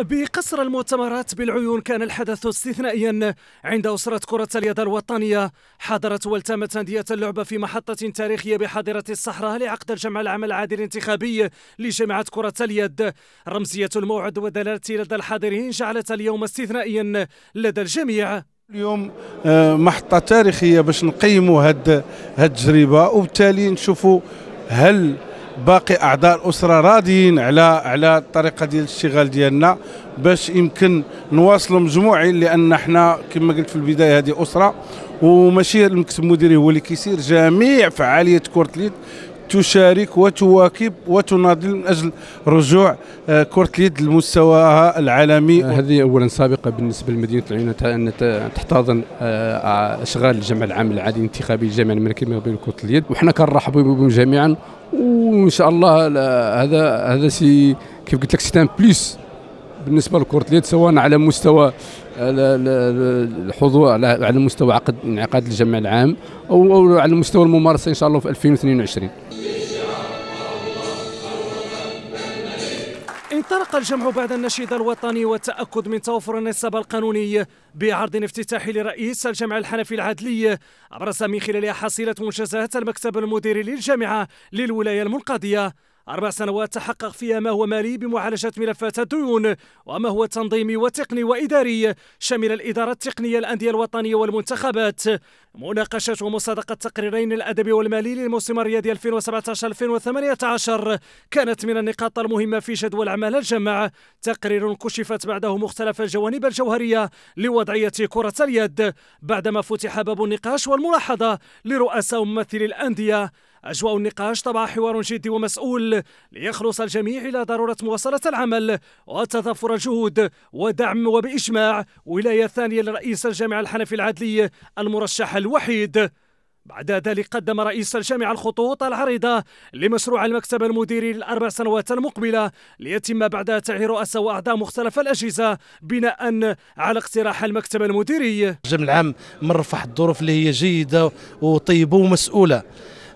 بقصر المؤتمرات بالعيون كان الحدث استثنائيا عند أسرة كرة اليد الوطنية حضرت والتمت أندية اللعبة في محطة تاريخية بحاضرة الصحراء لعقد الجمع العام العادي الانتخابي لجامعة كرة اليد رمزية الموعد ودلالتي لدى الحاضرين جعلت اليوم استثنائيا لدى الجميع اليوم آه، محطة تاريخية باش نقيموا هاد هاد التجربة وبالتالي نشوفوا هل باقي اعضاء الاسره راضيين على على الطريقه ديال الاشتغال ديالنا باش يمكن نواصلوا مجموعين لان حنا كما قلت في البدايه هذه اسره وماشي المكتب المديري هو اللي كيسير جميع فعاليه كره اليد تشارك وتواكب وتناضل من اجل رجوع آه، كره اليد لمستواها العالمي هذه اولا سابقه بالنسبه لمدينه العيون ان تحتضن آه، آه، اشغال الجمع العام العادي الانتخابي للجامعه الملكيه بين كره اليد وحنا كنرحبوا بهم جميعا وان شاء الله هذا هذا سي كيف قلت لك سي بليس بالنسبه لكره اليد سواء على مستوى الحضور على مستوى عقد انعقاد الجمع العام او على مستوى الممارسه ان شاء الله في 2022 انطلق الجمع بعد النشيد الوطني والتأكد من توفر النصاب القانوني بعرض افتتاحي لرئيس الجامع الحنفي العدلي أبرز من خلالها حصيلة منجزات المكتب المديري للجامعة للولاية المنقضية أربع سنوات تحقق فيها ما هو مالي بمعالجة ملفات الديون وما هو تنظيمي وتقني وإداري شمل الإدارة التقنية الأندية الوطنية والمنتخبات مناقشة ومصادقة تقريرين الأدبي والمالي للموسم الرياضي 2017-2018 كانت من النقاط المهمة في جدول أعمال الجمع تقرير كشفت بعده مختلف الجوانب الجوهرية لوضعية كرة اليد بعدما فتح باب النقاش والملاحظة لرؤساء ممثلي الأندية أجواء النقاش طبع حوار جدي ومسؤول ليخلص الجميع إلى ضرورة مواصلة العمل وتضافر الجهود ودعم وبإجماع ولاية ثانية لرئيس الجامعة الحنفي العدلي المرشح الوحيد بعد ذلك قدم رئيس الجامعة الخطوط العريضة لمشروع المكتب المديري للأربع سنوات المقبلة ليتم بعدها تعيين رؤساء وأعضاء مختلف الأجهزة بناء على اقتراح المكتب المديري الجامعة العام من رفح الظروف اللي هي جيدة وطيبة ومسؤولة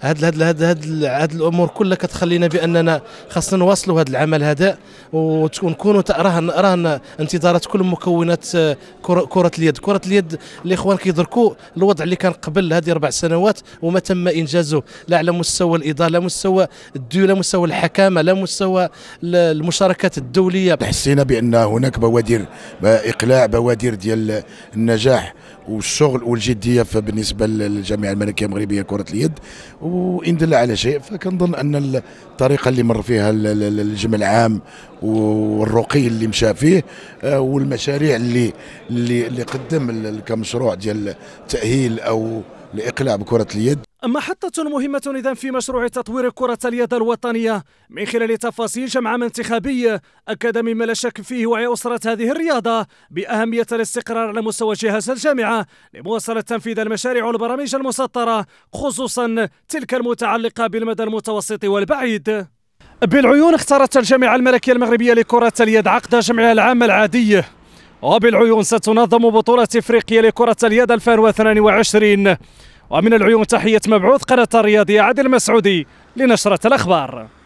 هاد هاد هاد هاد, هاد الامور كلها كتخلينا باننا خاصنا نواصلوا هذا العمل هذا ونكونوا راه راه انتظارات كل مكونات آه، كره اليد كره اليد الاخوان كيدركوا الوضع اللي كان قبل هذه اربع سنوات وما تم انجازه لا على مستوى الاداره لا مستوى الديو لا مستوى الحكامه لا مستوى المشاركات الدوليه حسينا بان هناك بوادر اقلاع بوادر ديال النجاح والشغل والجديه بالنسبه للجامعه الملكيه المغربيه كره اليد وان دل على شيء فكنظن ان الطريقه اللي مر فيها الجمع العام والرقي اللي مشى فيه آه، والمشاريع اللي اللي, اللي قدم كمشروع ديال تاهيل او لإقلاع بكرة اليد محطة مهمة إذا في مشروع تطوير كرة اليد الوطنية من خلال تفاصيل جمع انتخابي أكد مما لا شك فيه وعي أسرة هذه الرياضة بأهمية الاستقرار على مستوى جهاز الجامعة لمواصلة تنفيذ المشاريع والبرامج المسطرة خصوصا تلك المتعلقة بالمدى المتوسط والبعيد بالعيون اختارت الجامعة الملكية المغربية لكرة اليد عقد جمعها العام العادي وبالعيون ستنظم بطولة إفريقيا لكرة اليد 2022 ومن العيون تحية مبعوث قناة الرياضية عادل المسعودي لنشرة الأخبار